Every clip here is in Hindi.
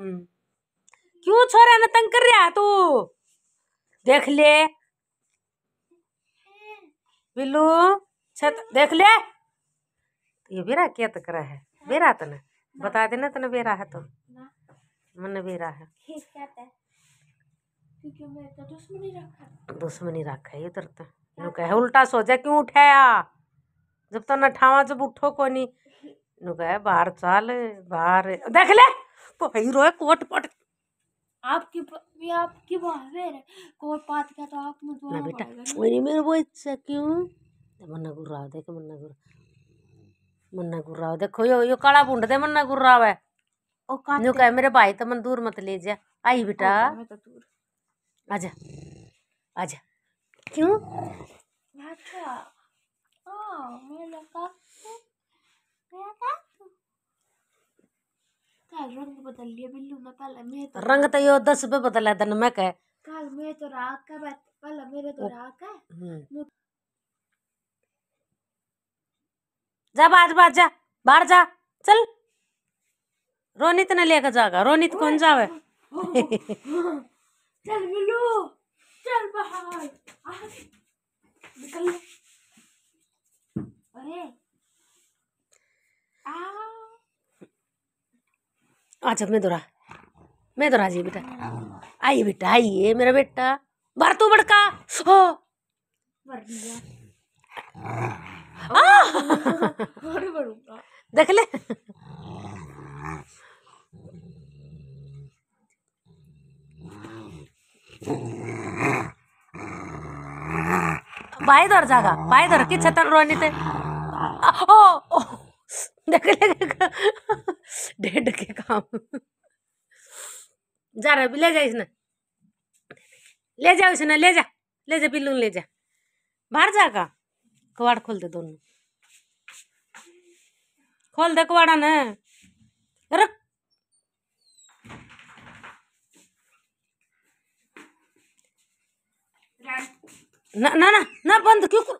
हम्म। क्यों छोरा ने तंग कर रहा तू देख ले बिल्लू छत देख ले ये बेरा क्या तक तो रहा है बेरा तो ना बता देना तो ना बेरा है तो मन बेरा है दुश्मनी रखा है इधर तो नु कहे उल्टा सो जा क्यों उठाया जब तो न ठावा जब उठो कोनी नु कहे बाहर चल बाहर देख ले भाई रोए कोट पट आपकी ये आपकी बाहर कोट पात का तो आप मुझे ना बेटा मेरी मेरे वो इच्छा क्यों मन्ना गुर्राव देख मन्ना गुर मन्ना गुर्राव देखो यो यो काला बुंड दे मन्ना गुर्राव है ओ का न्यू कह मेरे भाई तो मन दूर मत ले जा आई बेटा तो आजा आजा क्यों अच्छा आ मैं लगा रंग बदल लिया बिल्लू पहले मैं तो रंग तो यो दस रुपये बदला दिन मैं कह मैं तो का बैठ पहले मेरे तो हम्म। जा बाज बाज जा बाहर जा चल रोनित ने लेकर जागा रोनित कौन जावे चल बिल्लू चल बाहर निकल अरे अच्छा मैं दोरा तो मैं दोरा तो जी बेटा आइए बेटा आइए मेरा बेटा बार तो बड़का हो हाँ। हाँ। देख ले पाय दर जागा पाय दर की छतर रोनी ते ओ, ओ देख ले डेढ़ के काम जा रहा ले जा इसने ले जाओ इसने ले जा ले जा बिल्लू ले जा बाहर जा का कवाड़ खोल दे दोनों खोल दे कवाड़ा ने रख ना ना ना ना बंद क्यों कर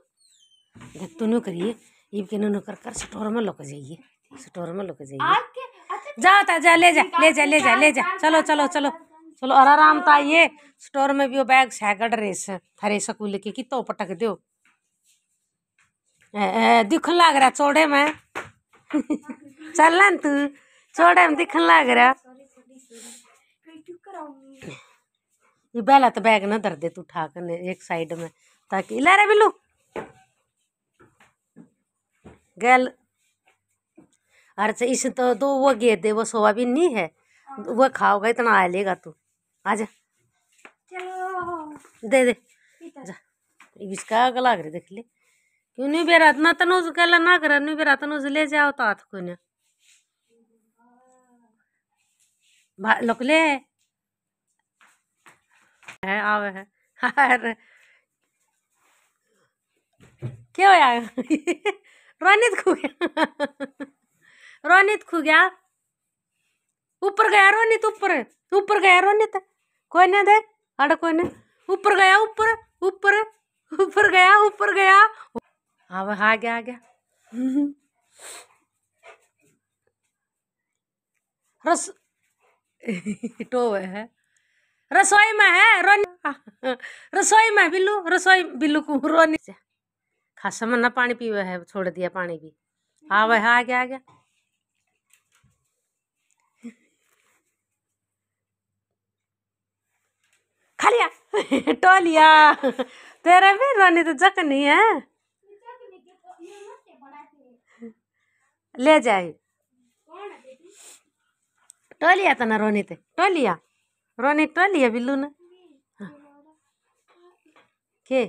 देख तू नो करिए ये के नो कर कर स्टोर में लोग जाइए स्टोर में लोग जाइए जा जा ले जा ले जा ले जा ले जा चलो चलो चलो चलो और आराम तो आइए स्टोर में भी वो बैग सैकड़ रेस हरे सकूल लेके कि तो पटक दो दिख लग रहा चौड़े में चल तू चौड़े में दिखन लग रहा ये बेला तो बैग ना धर दे तू उठा एक साइड में ताकि ला रे बिल्लू गल अरे इस तो दो वो गेर दे वो भी नहीं है हाँ। वो खाओगे इतना आ लेगा तू आजा दे दे जा इसका अगला कर देख ले क्यों नहीं बेरा इतना तनो गला ना तो कर नहीं बेरा तनो तो ले जाओ तो हाथ को ना ले है आवे है अरे क्या होया रोनित को रोनित खु गया ऊपर गया रोनित ऊपर ऊपर गया रोनित कोई ना देख अड़ कोई ना ऊपर गया ऊपर ऊपर ऊपर गया ऊपर गया अब आ गया आ गया रस टो है रसोई में है रोनी रसोई में बिल्लू रसोई बिल्लू को रोनी खासा मना पानी पीवे है छोड़ दिया पानी भी आवे है आ गया आ गया खालिया टोलिया तेरा भी रोनी तो जखनी है ले जाए टोलिया लिया तो था ना रोनी ते टोलिया लिया रोनी टो बिल्लू ना हाँ। के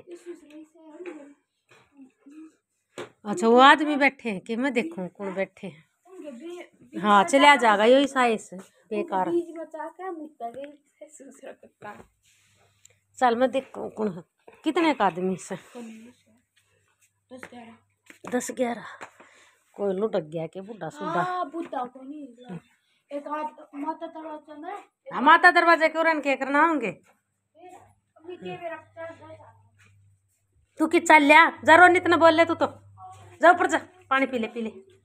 अच्छा वो आदमी बैठे हैं कि मैं देखू कौन बैठे हैं हाँ चले आ जाएगा यही साइस बेकार चल मैं देख कौन है कितने का आदमी से दस ग्यारह कोई लुटक गया के बुढ़ा सूढ़ा हाँ, तो हाँ माता दरवाजे के उड़न के करना होंगे तू कि चल लिया जरूर इतना बोल ले तू तो जाओ पर जा पानी पी ले पी ले